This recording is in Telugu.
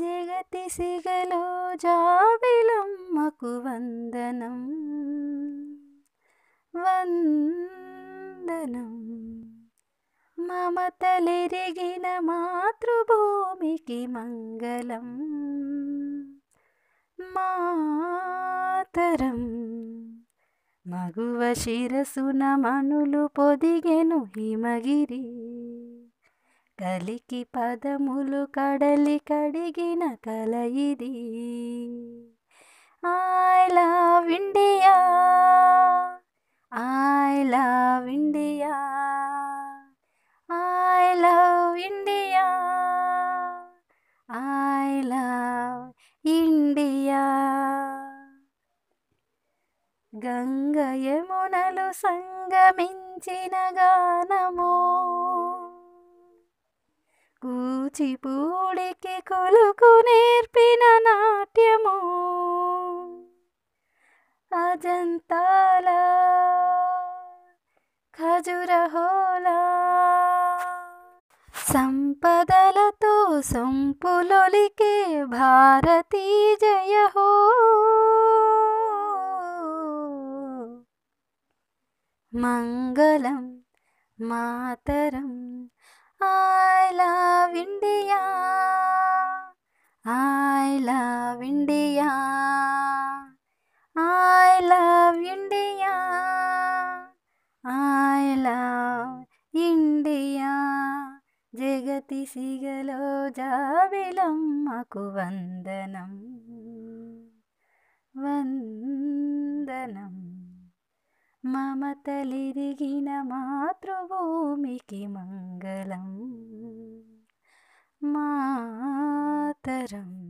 జగతి సిగలో జాబిలమ్మకు వందనం వందనం మమతలెరిగిన మాతృభూమికి మంగళం మాతరం మగువ శిరసున మణులు పొదిగెను హిమగిరి కలికి పదములు కడలి కడిగిన కల ఇది I love India I love India I love India I love India Ganga యమునలు సంగమించిన గానమో కూచిపూడికి కొలుకు నేర్పిన నాట్యము అజంతాల ఖజురహోలా సంపదలతో సంపులొలికే భారతీ జయ మంగళం మాతరం I love India I love India I love India I love India జగతి సిగలో జాబిలమ్మకు వందనం వందనం మమతలిరిగిన మాతృభూమికి మంగళం मातरम्